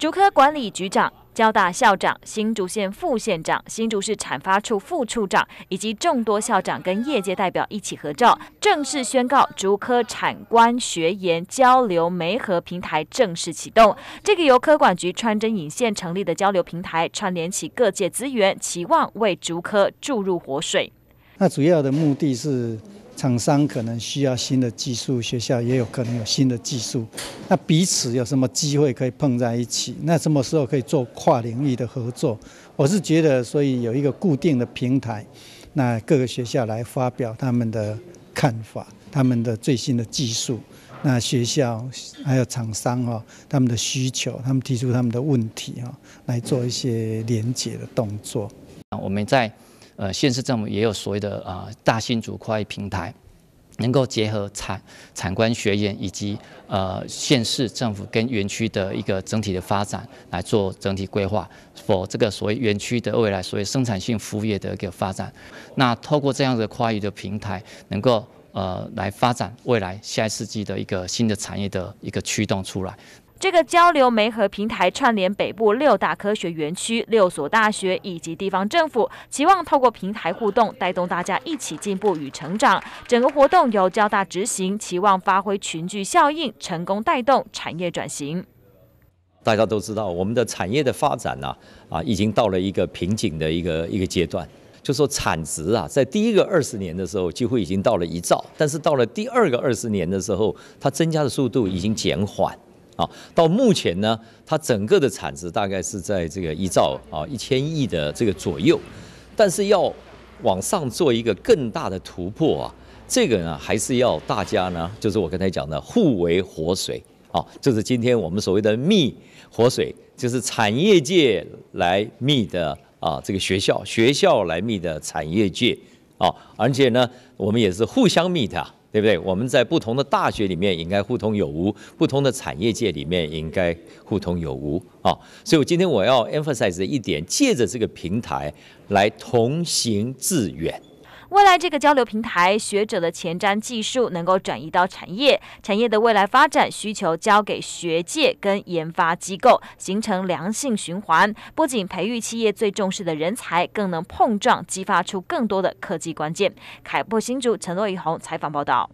竹科管理局长、交大校长、新竹县副县长、新竹市产发处副处长以及众多校长跟业界代表一起合照，正式宣告竹科产官学研交流媒合平台正式启动。这个由科管局穿针引线成立的交流平台，串联起各界资源，期望为竹科注入活水。那主要的目的是？厂商可能需要新的技术，学校也有可能有新的技术，那彼此有什么机会可以碰在一起？那什么时候可以做跨领域的合作？我是觉得，所以有一个固定的平台，那各个学校来发表他们的看法，他们的最新的技术，那学校还有厂商哈，他们的需求，他们提出他们的问题哈，来做一些连接的动作。啊，我们在。呃，县市政府也有所谓的啊大型组块平台，能够结合产、产官学研以及呃县市政府跟园区的一个整体的发展来做整体规划，否这个所谓园区的未来所谓生产性服务业的一个发展，那透过这样的跨域的平台，能够呃来发展未来下一世纪的一个新的产业的一个驱动出来。这个交流媒合平台串联北部六大科学园区、六所大学以及地方政府，期望透过平台互动，带动大家一起进步与成长。整个活动由交大执行，期望发挥群聚效应，成功带动产业转型。大家都知道，我们的产业的发展呢，啊，已经到了一个瓶颈的一个一个阶段，就说产值啊，在第一个二十年的时候，几乎已经到了一兆，但是到了第二个二十年的时候，它增加的速度已经减缓。啊，到目前呢，它整个的产值大概是在这个一兆啊，一千亿的这个左右，但是要往上做一个更大的突破啊，这个呢还是要大家呢，就是我刚才讲的互为活水啊，就是今天我们所谓的密活水，就是产业界来密的啊，这个学校，学校来密的产业界啊，而且呢，我们也是互相密的。对不对？我们在不同的大学里面应该互通有无，不同的产业界里面应该互通有无啊。所以我今天我要 emphasize 一点，借着这个平台来同行致远。未来这个交流平台，学者的前瞻技术能够转移到产业，产业的未来发展需求交给学界跟研发机构，形成良性循环。不仅培育企业最重视的人才，更能碰撞激发出更多的科技关键。凯报新主陈洛怡红采访报道。